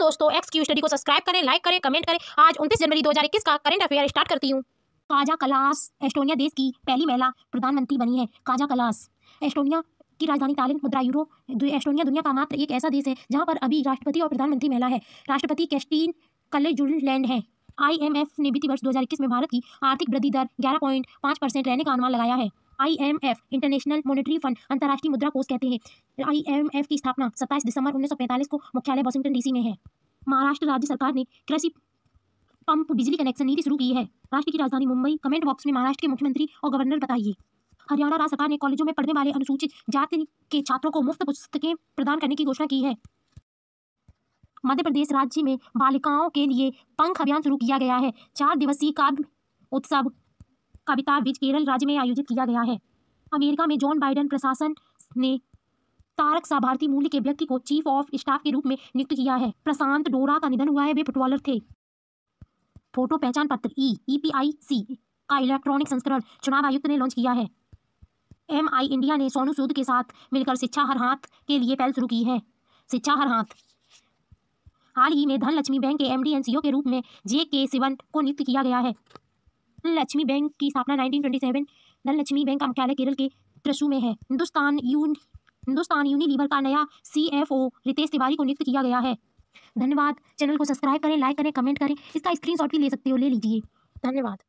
दोस्तों एक्स की स्टडी को सब्सक्राइब करें लाइक करें कमेंट करें आज उनतीस जनवरी दो का करंट अफेयर स्टार्ट करती हूँ काजा कलास एस्टोनिया देश की पहली महिला प्रधानमंत्री बनी है काजा कलास एस्टोनिया की राजधानी तालिन मुद्रा यूरो एस्टोनिया दुनिया का मात्र एक ऐसा देश है जहां पर अभी राष्ट्रपति और प्रधानमंत्री महिला है राष्ट्रपति कैस्टीन कले जुलैंड है आईएमएफ ने वित्तीय वर्ष 2021 में भारत की आर्थिक वृद्धि दर 11.5 परसेंट रहने का अनुमान लगाया है आईएमएफ इंटरनेशनल मॉनेटरी फंड अंतर्राष्ट्रीय मुद्रा कोष कहते हैं आईएमएफ की स्थापना सत्ताईस दिसंबर उन्नीस को मुख्यालय वॉशिंगटन डीसी में है महाराष्ट्र राज्य सरकार ने कृषि पंप बिजली कनेक्शन नीति शुरू की है राष्ट्र की राजधानी मुंबई कमेंट बॉक्स में महाराष्ट्र के मुख्यमंत्री और गवर्नर बताइए हरियाणा राज्य सरकार ने कॉलेजों में पढ़ने वाले अनुसूचित जाति के छात्रों को मुफ्त पुस्तकें प्रदान करने की घोषणा की है मध्य प्रदेश राज्य में बालिकाओं के लिए पंख अभियान शुरू किया गया है चार दिवसीय काव्य उत्सव कविता ब्रिज केरल राज्य में आयोजित किया गया है अमेरिका में जॉन बाइडन प्रशासन ने तारक भारतीय मूल्य के व्यक्ति को चीफ ऑफ स्टाफ के रूप में नियुक्त किया है प्रशांत डोरा का निधन हुआ है वे फुटबॉलर थे फोटो पहचान पत्र ई e, ईपीआईसी e का इलेक्ट्रॉनिक संस्करण चुनाव आयुक्त ने लॉन्च किया है एम आई इंडिया ने सोनू सूद के साथ मिलकर शिक्षा हर हाथ के लिए पहल शुरू की है शिक्षा हर हाथ हाल ही में धनलक्ष्मी बैंक के एमडी एनसीओ e के रूप में जे के सिवन को नियुक्त किया गया है लक्ष्मी बैंक की स्थापना 1927 धनलक्ष्मी बैंक का मुख्यालय केरल के त्रशु में है हिंदुस्तान यून हिंदुस्तान यूनिलीवर का नया सीएफओ रितेश तिवारी को नियुक्त किया गया है धन्यवाद चैनल को सब्सक्राइब करें लाइक करें कमेंट करें इसका स्क्रीनशॉट भी ले सकते हो ले लीजिए धन्यवाद